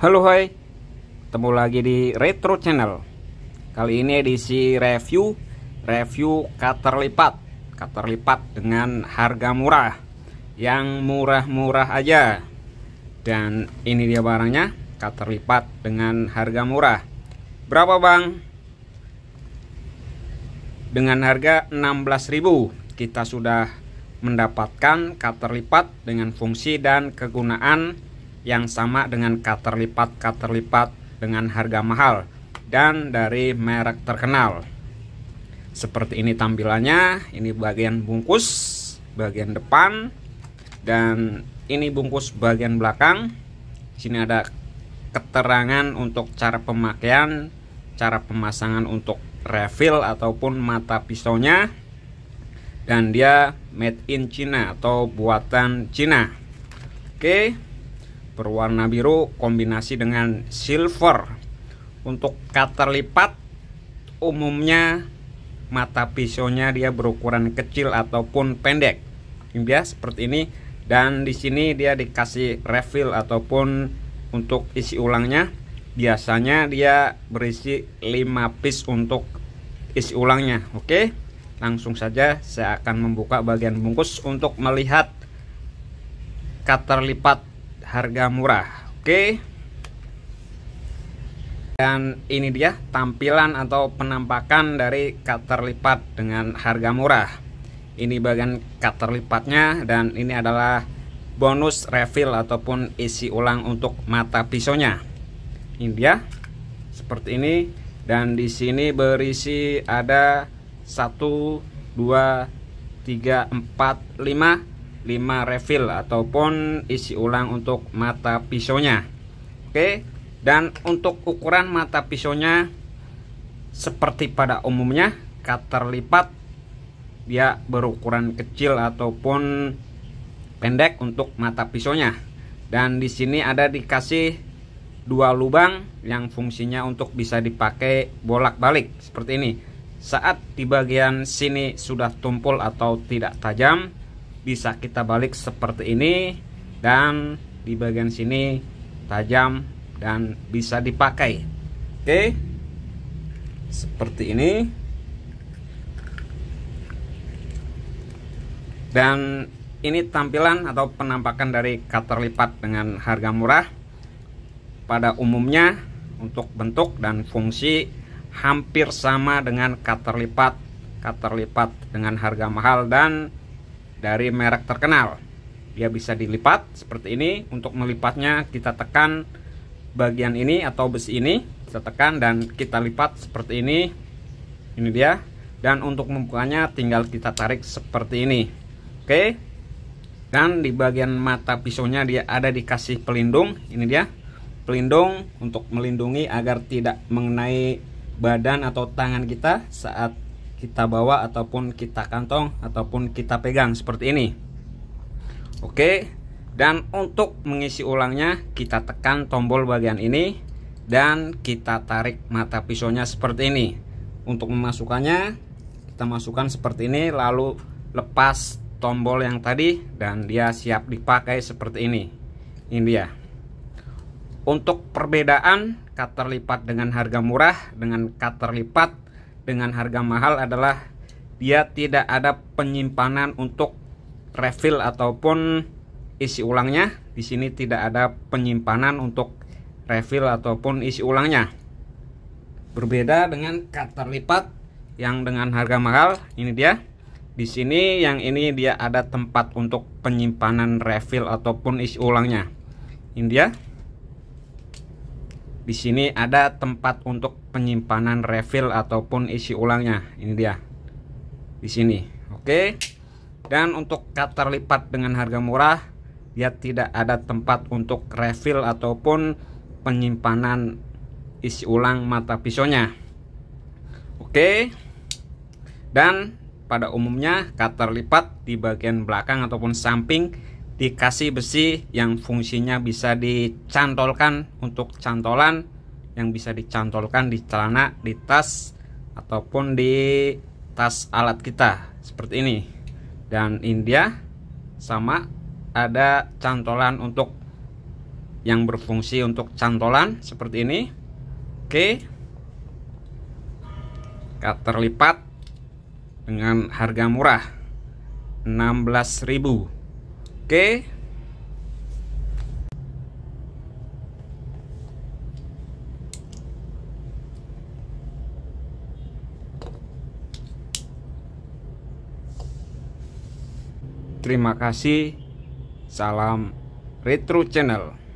Halo hai, ketemu lagi di Retro Channel Kali ini edisi review Review cutter lipat Cutter lipat dengan harga murah Yang murah-murah aja Dan ini dia barangnya Cutter lipat dengan harga murah Berapa bang? Dengan harga 16.000 Kita sudah mendapatkan cutter lipat dengan fungsi dan kegunaan yang sama dengan cutter lipat-cutter lipat dengan harga mahal dan dari merek terkenal. Seperti ini tampilannya, ini bagian bungkus, bagian depan, dan ini bungkus bagian belakang. Sini ada keterangan untuk cara pemakaian, cara pemasangan untuk refill ataupun mata pisaunya. Dan dia made in China atau buatan Cina. Oke. Okay berwarna biru kombinasi dengan silver untuk cutter lipat umumnya mata pisaunya dia berukuran kecil ataupun pendek ya seperti ini dan di sini dia dikasih refill ataupun untuk isi ulangnya biasanya dia berisi 5 piece untuk isi ulangnya oke langsung saja saya akan membuka bagian bungkus untuk melihat cutter lipat harga murah. Oke. Dan ini dia tampilan atau penampakan dari cutter lipat dengan harga murah. Ini bagian cutter lipatnya dan ini adalah bonus refill ataupun isi ulang untuk mata pisaunya. Ini dia seperti ini dan di sini berisi ada 1 2 3 4 5 5 refill ataupun isi ulang untuk mata pisaunya oke dan untuk ukuran mata pisaunya seperti pada umumnya cutter lipat dia berukuran kecil ataupun pendek untuk mata pisaunya dan di sini ada dikasih dua lubang yang fungsinya untuk bisa dipakai bolak-balik seperti ini saat di bagian sini sudah tumpul atau tidak tajam bisa kita balik seperti ini dan di bagian sini tajam dan bisa dipakai oke seperti ini dan ini tampilan atau penampakan dari cutter lipat dengan harga murah pada umumnya untuk bentuk dan fungsi hampir sama dengan cutter lipat cutter lipat dengan harga mahal dan dari merek terkenal. Dia bisa dilipat seperti ini. Untuk melipatnya kita tekan bagian ini atau besi ini, kita tekan dan kita lipat seperti ini. Ini dia. Dan untuk membukanya tinggal kita tarik seperti ini. Oke. Dan di bagian mata pisaunya dia ada dikasih pelindung. Ini dia. Pelindung untuk melindungi agar tidak mengenai badan atau tangan kita saat kita bawa ataupun kita kantong ataupun kita pegang seperti ini oke dan untuk mengisi ulangnya kita tekan tombol bagian ini dan kita tarik mata pisaunya seperti ini untuk memasukkannya kita masukkan seperti ini lalu lepas tombol yang tadi dan dia siap dipakai seperti ini ini dia untuk perbedaan cutter lipat dengan harga murah dengan cutter lipat dengan harga mahal adalah dia tidak ada penyimpanan untuk refill ataupun isi ulangnya. Di sini tidak ada penyimpanan untuk refill ataupun isi ulangnya. Berbeda dengan cutter lipat yang dengan harga mahal, ini dia. Di sini yang ini dia ada tempat untuk penyimpanan refill ataupun isi ulangnya. Ini dia. Di sini ada tempat untuk penyimpanan refill ataupun isi ulangnya. Ini dia. Di sini. Oke. Dan untuk cutter lipat dengan harga murah, dia tidak ada tempat untuk refill ataupun penyimpanan isi ulang mata pisaunya. Oke. Dan pada umumnya cutter lipat di bagian belakang ataupun samping dikasih besi yang fungsinya bisa dicantolkan untuk cantolan yang bisa dicantolkan di celana di tas ataupun di tas alat kita seperti ini dan India sama ada cantolan untuk yang berfungsi untuk cantolan seperti ini oke cutter lipat dengan harga murah 16.000 Oke. Terima kasih. Salam Retro Channel.